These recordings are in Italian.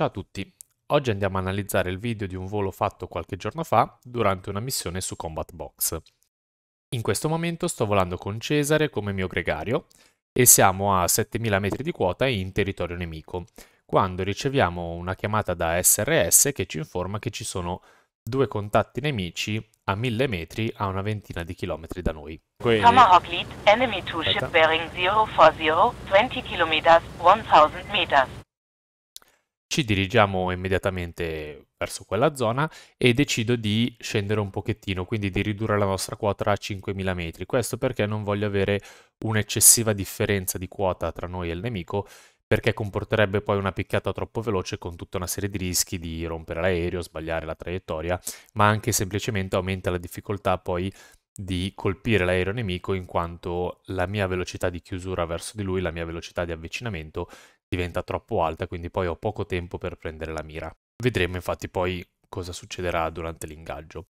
Ciao a tutti, oggi andiamo a analizzare il video di un volo fatto qualche giorno fa durante una missione su Combat Box. In questo momento sto volando con Cesare come mio gregario e siamo a 7000 metri di quota in territorio nemico, quando riceviamo una chiamata da SRS che ci informa che ci sono due contatti nemici a 1000 metri a una ventina di chilometri da noi. Quindi... Hammer Hocklead, enemy to ship bearing 040, 20 km, 1000 meters. Ci dirigiamo immediatamente verso quella zona e decido di scendere un pochettino, quindi di ridurre la nostra quota a 5000 metri. Questo perché non voglio avere un'eccessiva differenza di quota tra noi e il nemico, perché comporterebbe poi una picchiata troppo veloce con tutta una serie di rischi di rompere l'aereo, sbagliare la traiettoria, ma anche semplicemente aumenta la difficoltà poi di colpire l'aereo nemico in quanto la mia velocità di chiusura verso di lui, la mia velocità di avvicinamento diventa troppo alta, quindi poi ho poco tempo per prendere la mira. Vedremo infatti poi cosa succederà durante l'ingaggio.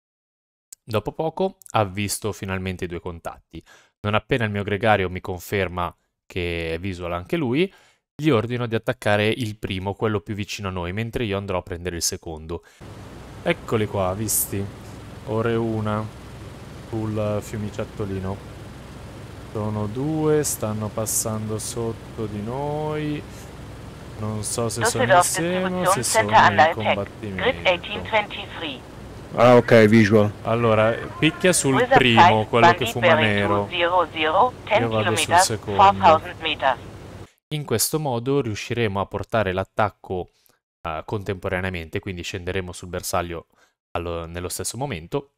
Dopo poco ha visto finalmente i due contatti. Non appena il mio gregario mi conferma che è visual anche lui, gli ordino di attaccare il primo, quello più vicino a noi, mentre io andrò a prendere il secondo. Eccoli qua, visti. Ore una sul fiumiciattolino. Sono due, stanno passando sotto di noi. Non so se sono insieme se sono in combattimento. Ah ok, visual. Allora, picchia sul primo, quello che fuma nero. Io vado sul secondo. In questo modo riusciremo a portare l'attacco uh, contemporaneamente, quindi scenderemo sul bersaglio allo, nello stesso momento,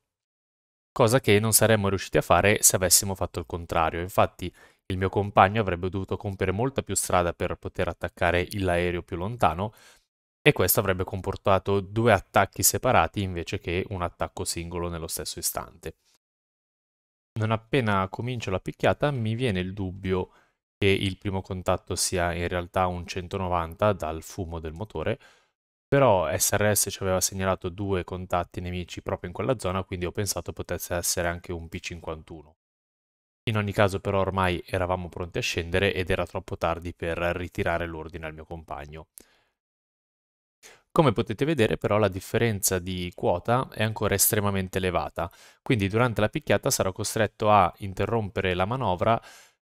cosa che non saremmo riusciti a fare se avessimo fatto il contrario. Infatti il mio compagno avrebbe dovuto compiere molta più strada per poter attaccare l'aereo più lontano e questo avrebbe comportato due attacchi separati invece che un attacco singolo nello stesso istante. Non appena comincio la picchiata mi viene il dubbio che il primo contatto sia in realtà un 190 dal fumo del motore, però SRS ci aveva segnalato due contatti nemici proprio in quella zona, quindi ho pensato potesse essere anche un P51. In ogni caso però ormai eravamo pronti a scendere ed era troppo tardi per ritirare l'ordine al mio compagno. Come potete vedere però la differenza di quota è ancora estremamente elevata, quindi durante la picchiata sarò costretto a interrompere la manovra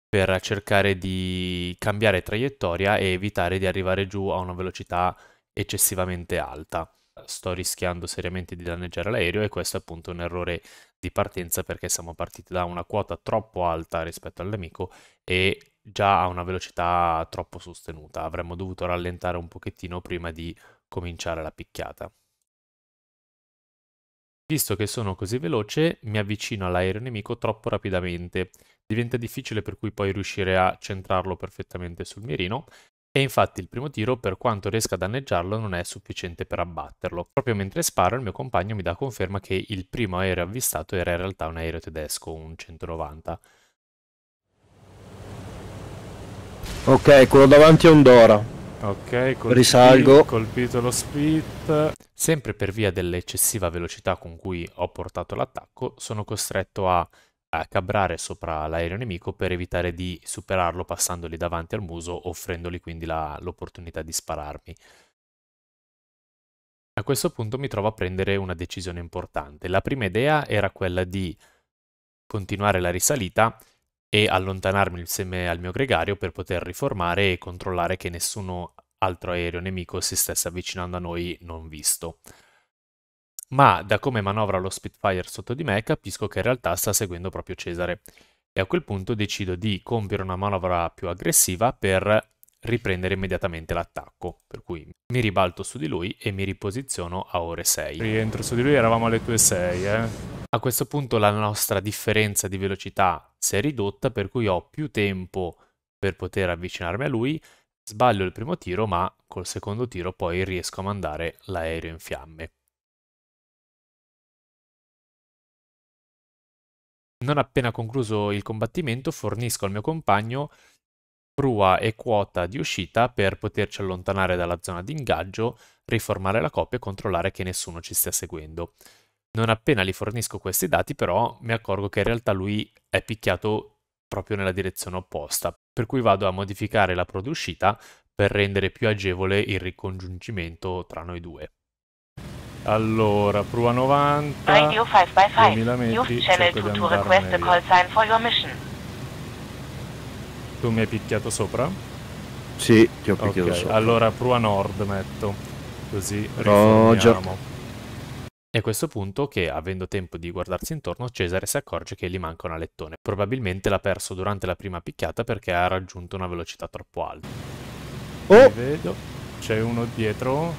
per cercare di cambiare traiettoria e evitare di arrivare giù a una velocità eccessivamente alta sto rischiando seriamente di danneggiare l'aereo e questo è appunto un errore di partenza perché siamo partiti da una quota troppo alta rispetto al nemico e già a una velocità troppo sostenuta. Avremmo dovuto rallentare un pochettino prima di cominciare la picchiata. Visto che sono così veloce, mi avvicino all'aereo nemico troppo rapidamente. Diventa difficile per cui poi riuscire a centrarlo perfettamente sul mirino e infatti il primo tiro, per quanto riesca a danneggiarlo, non è sufficiente per abbatterlo. Proprio mentre sparo, il mio compagno mi dà conferma che il primo aereo avvistato era in realtà un aereo tedesco, un 190. Ok, quello davanti è un Dora. Ok, colpi- risalgo. Colpito lo split. Sempre per via dell'eccessiva velocità con cui ho portato l'attacco, sono costretto a cabrare sopra l'aereo nemico per evitare di superarlo passandogli davanti al muso, offrendogli quindi la, l'opportunità di spararmi. A questo punto mi trovo a prendere una decisione importante. La prima idea era quella di continuare la risalita e allontanarmi insieme al mio gregario per poter riformare e controllare che nessuno altro aereo nemico si stesse avvicinando a noi non visto ma da come manovra lo Spitfire sotto di me capisco che in realtà sta seguendo proprio Cesare e a quel punto decido di compiere una manovra più aggressiva per riprendere immediatamente l'attacco, per cui mi ribalto su di lui e mi riposiziono a ore 6. Rientro su di lui, eravamo alle tue 6, eh. A questo punto la nostra differenza di velocità si è ridotta, per cui ho più tempo per poter avvicinarmi a lui, sbaglio il primo tiro, ma col secondo tiro poi riesco a mandare l'aereo in fiamme. Non appena concluso il combattimento fornisco al mio compagno prua e quota di uscita per poterci allontanare dalla zona di ingaggio, riformare la coppia e controllare che nessuno ci stia seguendo. Non appena gli fornisco questi dati però mi accorgo che in realtà lui è picchiato proprio nella direzione opposta, per cui vado a modificare la prua di uscita per rendere più agevole il ricongiungimento tra noi due. Allora, Prua 90. Radio 5 You've channel to request a call sign for your mission. Tu mi hai picchiato sopra? Sì, ti ho picchiato okay, sopra. Allora, Prua Nord metto. Così riformiamo. È a questo punto che, avendo tempo di guardarsi intorno, Cesare si accorge che gli manca un lettone. Probabilmente l'ha perso durante la prima picchiata perché ha raggiunto una velocità troppo alta. Oh! Li vedo. C'è uno dietro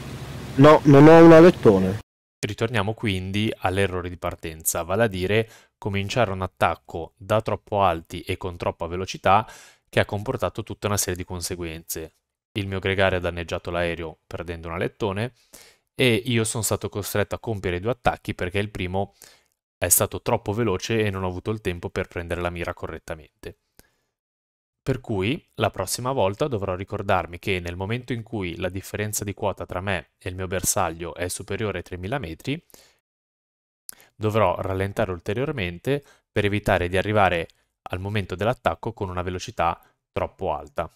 No, non ho un alettone. Ritorniamo quindi all'errore di partenza, vale a dire cominciare un attacco da troppo alti e con troppa velocità che ha comportato tutta una serie di conseguenze. Il mio gregario ha danneggiato l'aereo perdendo un alettone e io sono stato costretto a compiere due attacchi perché il primo è stato troppo veloce e non ho avuto il tempo per prendere la mira correttamente. Per cui la prossima volta dovrò ricordarmi che nel momento in cui la differenza di quota tra me e il mio bersaglio è superiore ai 3000 metri, dovrò rallentare ulteriormente per evitare di arrivare al momento dell'attacco con una velocità troppo alta.